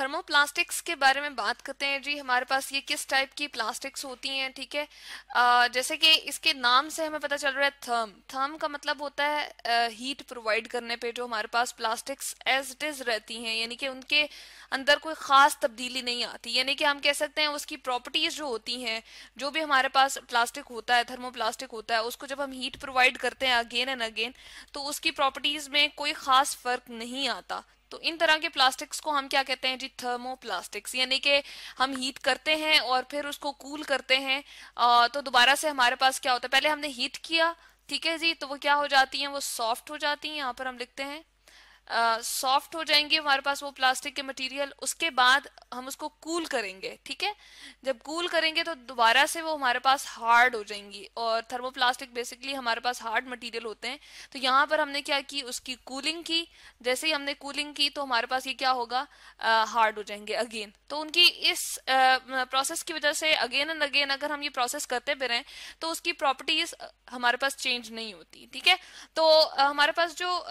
thermoplastics के बारे में बात करते हैं जी हमारे पास ये किस टाइप की प्लास्टिक्स होती हैं ठीक है जैसे कि इसके नाम से हमें पता चल रहा है थर्म थर्म का मतलब होता है हीट प्रोवाइड करने पे जो हमारे पास प्लास्टिक्स एज इट इज रहती हैं यानी कि उनके अंदर कोई खास तब्दीली नहीं आती यानी कि हम कह सकते हैं उसकी प्रॉपर्टीज जो होती हैं जो भी हमारे पास प्लास्टिक होता है थर्मो होता है उसको जब हम हीट प्रोवाइड करते हैं अगेन एंड अगेन तो उसकी प्रॉपर्टीज में कोई खास फर्क नहीं आता तो इन तरह के प्लास्टिक्स को हम क्या कहते हैं जी थर्मो प्लास्टिक्स यानी कि हम हीट करते हैं और फिर उसको कूल करते हैं तो दोबारा से हमारे पास क्या होता है पहले हमने हीट किया ठीक है जी तो वो क्या हो जाती हैं वो सॉफ्ट हो जाती हैं यहाँ पर हम लिखते हैं सॉफ्ट हो जाएंगे हमारे पास वो प्लास्टिक के मटेरियल उसके बाद हम उसको कूल करेंगे ठीक है जब कूल करेंगे तो दोबारा से वो हमारे पास हार्ड हो जाएंगी और थर्मोप्लास्टिक बेसिकली हमारे पास हार्ड मटेरियल होते हैं तो यहाँ पर हमने क्या की उसकी कूलिंग की जैसे ही हमने कूलिंग की तो हमारे पास ये क्या होगा हार्ड हो जाएंगे अगेन तो उनकी इस प्रोसेस की वजह से अगेन एंड अगेन अगर हम ये प्रोसेस करते भी रहें तो उसकी प्रॉपर्टीज हमारे पास चेंज नहीं होती ठीक है तो हमारे पास जो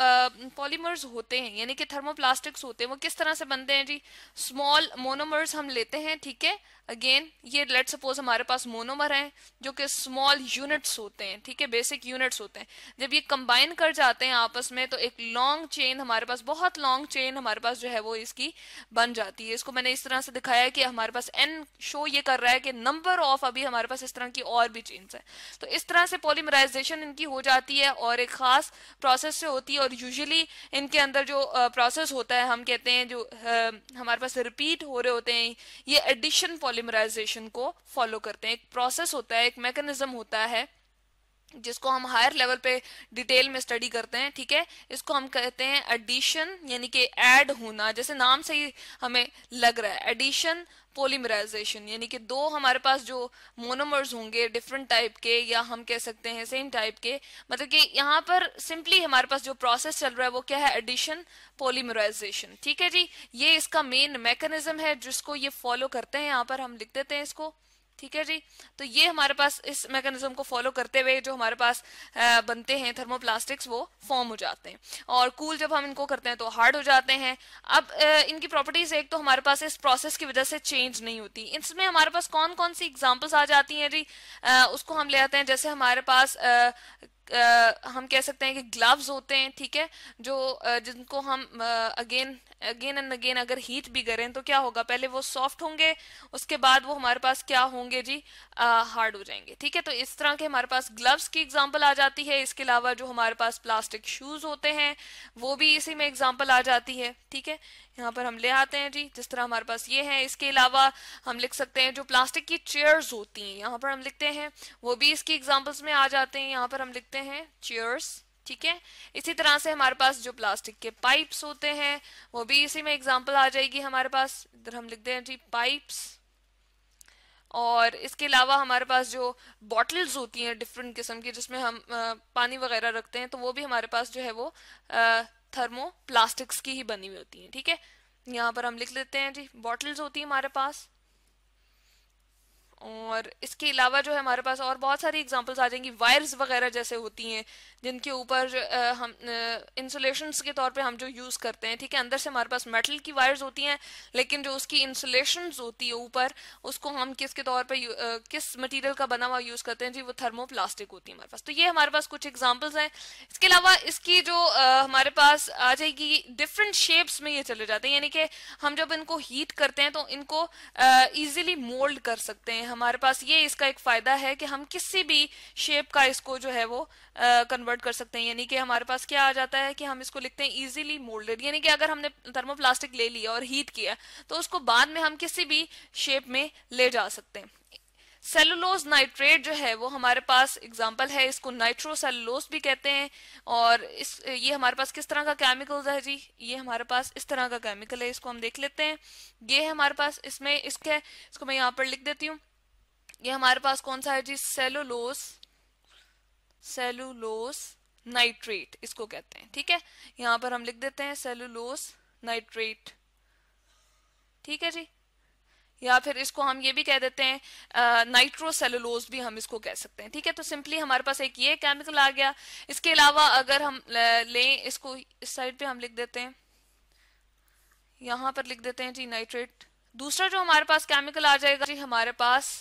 पॉलीमर्स हो होते हैं यानी कि थर्मोप्लास्टिक्स होते हैं वो किस तरह से बनते हैं जी स्मॉल मोनोमर्स हम लेते हैं ठीक है अगेन ये लेट सपोज हमारे पास मोनोमर हैं जो कि स्मॉल यूनिट्स होते हैं ठीक है बेसिक यूनिट्स होते हैं जब ये कंबाइन कर जाते हैं आपस में तो एक लॉन्ग चेन हमारे पास बहुत लॉन्ग चेन हमारे पास जो है वो इसकी बन जाती है इसको मैंने इस तरह से दिखाया है कि हमारे पास एन शो ये कर रहा है कि नंबर ऑफ अभी हमारे पास इस तरह की और भी चेन्स है तो इस तरह से पोलिमराइजेशन इनकी हो जाती है और एक खास प्रोसेस से होती है और यूजली इनके अंदर जो प्रोसेस होता है हम कहते हैं जो हमारे पास रिपीट हो रहे होते हैं ये एडिशन पॉलीमराइजेशन को फॉलो करते हैं एक प्रोसेस होता है एक मैकेनिज्म होता है जिसको हम हायर लेवल पे डिटेल में स्टडी करते हैं ठीक है इसको हम कहते हैं एडिशन यानी कि ऐड होना जैसे नाम से ही हमें लग रहा है एडिशन पोलीमराइजेशन यानी कि दो हमारे पास जो मोनोमर्स होंगे डिफरेंट टाइप के या हम कह सकते हैं सेम टाइप के मतलब कि यहाँ पर सिंपली हमारे पास जो प्रोसेस चल रहा है वो क्या है एडिशन पोलीमराइजेशन ठीक है जी ये इसका मेन मैकेनिज्म है जिसको ये फॉलो करते हैं यहाँ पर हम लिख देते हैं इसको ठीक है जी तो ये हमारे पास इस मैकेनिज्म को फॉलो करते हुए जो हमारे पास बनते हैं थर्मोप्लास्टिक्स वो फॉर्म हो जाते हैं और कूल जब हम इनको करते हैं तो हार्ड हो जाते हैं अब इनकी प्रॉपर्टीज एक तो हमारे पास इस प्रोसेस की वजह से चेंज नहीं होती इसमें हमारे पास कौन कौन सी एग्जाम्पल्स आ जाती हैं जी आ, उसको हम ले आते हैं जैसे हमारे पास आ, हम कह सकते हैं कि ग्लव्स होते हैं ठीक है जो जिनको हम अगेन अगेन एंड अगेन अगर हीट भी करें तो क्या होगा पहले वो सॉफ्ट होंगे उसके बाद वो हमारे पास क्या होंगे जी हार्ड हो जाएंगे ठीक है तो इस तरह के हमारे पास ग्लव्स की एग्जाम्पल आ जाती है इसके अलावा जो हमारे पास प्लास्टिक शूज होते हैं वो भी इसी में एग्जाम्पल आ जाती है ठीक है यहाँ पर हम ले आते हैं जी जिस तरह हमारे पास ये है इसके अलावा हम लिख सकते हैं जो प्लास्टिक की चेयर्स होती हैं यहाँ पर हम लिखते हैं वो भी इसकी एग्जाम्पल्स में आ जाते हैं यहाँ पर हम लिखते हैं चेयर्स ठीक है इसी तरह से हमारे पास जो प्लास्टिक के पाइप्स होते हैं वो भी इसी में एग्जांपल आ जाएगी हमारे पास इधर हम लिख दें जी पाइप्स और इसके अलावा हमारे पास जो बॉटल्स होती हैं डिफरेंट किस्म की जिसमें हम आ, पानी वगैरह रखते हैं तो वो भी हमारे पास जो है वो थर्मो प्लास्टिक्स की ही बनी हुई होती हैं ठीक है यहाँ पर हम लिख लेते हैं जी बॉटल्स होती हैं हमारे पास और इसके अलावा जो है हमारे पास और बहुत सारी एग्जांपल्स आ जाएंगी वायर्स वगैरह जैसे होती हैं जिनके ऊपर हम इंसुलेशन के तौर पे हम जो यूज़ करते हैं ठीक है अंदर से हमारे पास मेटल की वायर्स होती हैं लेकिन जो उसकी इंसुलेशन होती है ऊपर उसको हम किसके तौर पर किस मटीरियल का बना हुआ यूज़ करते हैं जी वो थर्मो होती है हमारे पास तो ये हमारे पास कुछ एग्जाम्पल्स हैं इसके अलावा इसकी जो आ, हमारे पास आ जाएगी डिफरेंट शेप्स में ये चले जाते हैं यानी कि हम जब इनको हीट करते हैं तो इनको ईजिली मोल्ड कर सकते हैं हमारे पास ये इसका एक फायदा है कि हम किसी भी शेप का इसको जो है वो कन्वर्ट कर सकते हैं यानी कि हमारे पास क्या आ जाता है कि हम इसको लिखते हैं इजीली मोल्डेड यानी कि अगर हमने थर्मोप्लास्टिक ले लिया और हीट किया तो उसको बाद में हम किसी भी शेप में ले जा सकते हैं सेलुलोज नाइट्रेट जो है वो हमारे पास एग्जाम्पल है इसको नाइट्रोसेलुलोज भी कहते हैं और इस ये हमारे पास किस तरह का केमिकल है जी ये हमारे पास इस तरह का केमिकल है इसको हम देख लेते हैं ये हमारे पास इसमें इसके इसको मैं यहाँ पर लिख देती हूँ ये हमारे पास कौन सा है जी सेलुलोस सेलुलोस नाइट्रेट इसको कहते हैं ठीक है यहां पर हम लिख देते हैं सेलुलोस नाइट्रेट ठीक है जी या फिर इसको हम ये भी कह देते हैं नाइट्रोसेलुलोज भी हम इसको कह सकते हैं ठीक है तो सिंपली हमारे पास एक ये केमिकल आ गया इसके अलावा अगर हम लें इसको इस साइड पे हम लिख देते हैं यहां पर लिख देते हैं जी नाइट्रेट दूसरा जो हमारे पास केमिकल आ जाएगा जी हमारे पास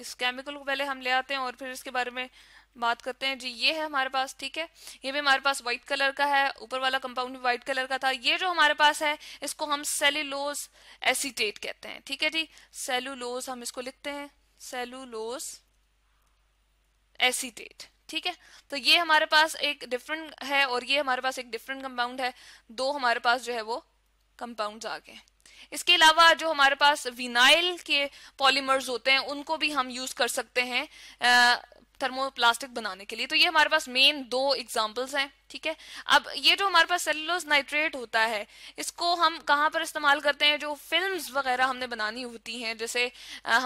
इस केमिकल को पहले हम ले आते हैं और फिर इसके बारे में बात करते हैं जी ये है हमारे पास ठीक है ये भी हमारे पास व्हाइट कलर का है ऊपर वाला कंपाउंड भी व्हाइट कलर का था ये जो हमारे पास है इसको हम सेल्यूलोज एसीटेट कहते हैं ठीक है जी सेल्यूलोज हम इसको लिखते हैं सेल्यूलोज एसीटेट ठीक है तो ये हमारे पास एक डिफरेंट है और ये हमारे पास एक डिफरेंट कंपाउंड है दो हमारे पास जो है वो कंपाउंड आ गए इसके अलावा जो हमारे पास विनाइल के पॉलीमर्स होते हैं उनको भी हम यूज कर सकते हैं थर्मोप्लास्टिक बनाने के लिए तो ये हमारे पास मेन दो एग्जाम्पल्स हैं ठीक है अब ये जो हमारे पास सेलुलोज नाइट्रेट होता है इसको हम कहाँ पर इस्तेमाल करते हैं जो फिल्म्स वगैरह हमने बनानी होती हैं जैसे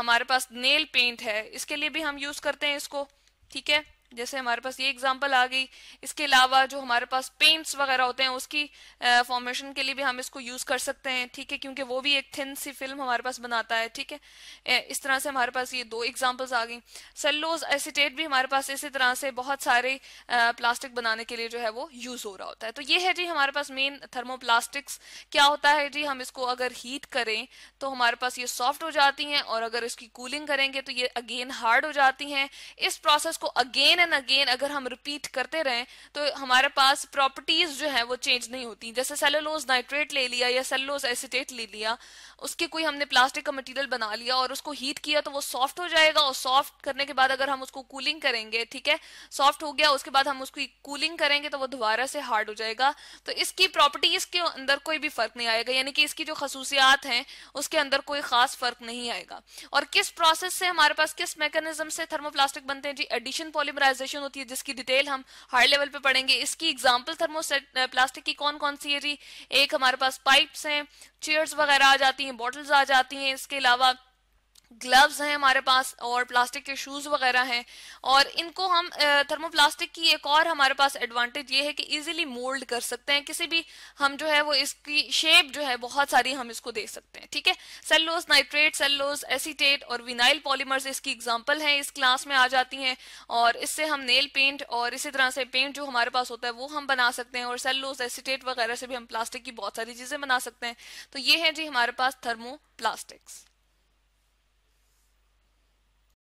हमारे पास नेल पेंट है इसके लिए भी हम यूज करते हैं इसको ठीक है जैसे हमारे पास ये एग्जाम्पल आ गई इसके अलावा जो हमारे पास पेंट्स वगैरह होते हैं उसकी फॉर्मेशन के लिए भी हम इसको यूज़ कर सकते हैं ठीक है क्योंकि वो भी एक थिन सी फिल्म हमारे पास बनाता है ठीक है इस तरह से हमारे पास ये दो एग्जाम्पल्स आ गई सेल्लोज एसिटेट भी हमारे पास इसी तरह से बहुत सारे प्लास्टिक बनाने के लिए जो है वो यूज़ हो रहा होता है तो ये है जी हमारे पास मेन थर्मोप्लास्टिक्स क्या होता है जी हम इसको अगर हीट करें तो हमारे पास ये सॉफ्ट हो जाती है और अगर इसकी कूलिंग करेंगे तो ये अगेन हार्ड हो जाती है इस प्रोसेस को अगेन एंड अगेन अगर हम रिपीट करते रहें तो हमारे पास प्रॉपर्टीज जो है वो चेंज नहीं होती जैसे सेलोलोज नाइट्रेट ले लिया या सेलोलोज एसिटेट ले लिया उसके कोई हमने प्लास्टिक का मटेरियल बना लिया और उसको हीट किया तो वो सॉफ्ट हो जाएगा और सॉफ्ट करने के बाद अगर हम उसको कूलिंग करेंगे ठीक है सॉफ्ट हो गया उसके बाद हम उसकी कूलिंग करेंगे तो वो दोबारा से हार्ड हो जाएगा तो इसकी प्रॉपर्टीज के अंदर कोई भी फर्क नहीं आएगा यानी कि इसकी जो खसूसियात हैं उसके अंदर कोई खास फर्क नहीं आएगा और किस प्रोसेस से हमारे पास किस मैकेनिज्म से थर्मोप्लास्टिक बनते हैं जी एडिशन पॉलीमराइज ऑर्गेनाइजेशन होती है जिसकी डिटेल हम हाई लेवल पे पढ़ेंगे इसकी एग्जाम्पल थर्मोसेट प्लास्टिक की कौन कौन सी है जी एक हमारे पास पाइप्स हैं चेयर्स वगैरह आ जाती हैं बॉटल्स आ जाती हैं इसके अलावा ग्लव्स हैं हमारे पास और प्लास्टिक के शूज़ वगैरह हैं और इनको हम थर्मोप्लास्टिक की एक और हमारे पास एडवांटेज ये है कि इजीली मोल्ड कर सकते हैं किसी भी हम जो है वो इसकी शेप जो है बहुत सारी हम इसको दे सकते हैं ठीक है सेलोस नाइट्रेट सेलोस एसीटेट और विनाइल पॉलीमर्स इसकी एग्जाम्पल है इस क्लास में आ जाती है और इससे हम नेल पेंट और इसी तरह से पेंट जो हमारे पास होता है वो हम बना सकते हैं और सेलोस एसीटेट वगैरह से भी हम प्लास्टिक की बहुत सारी चीज़ें बना सकते हैं तो ये है जी हमारे पास प्लास्टिक्स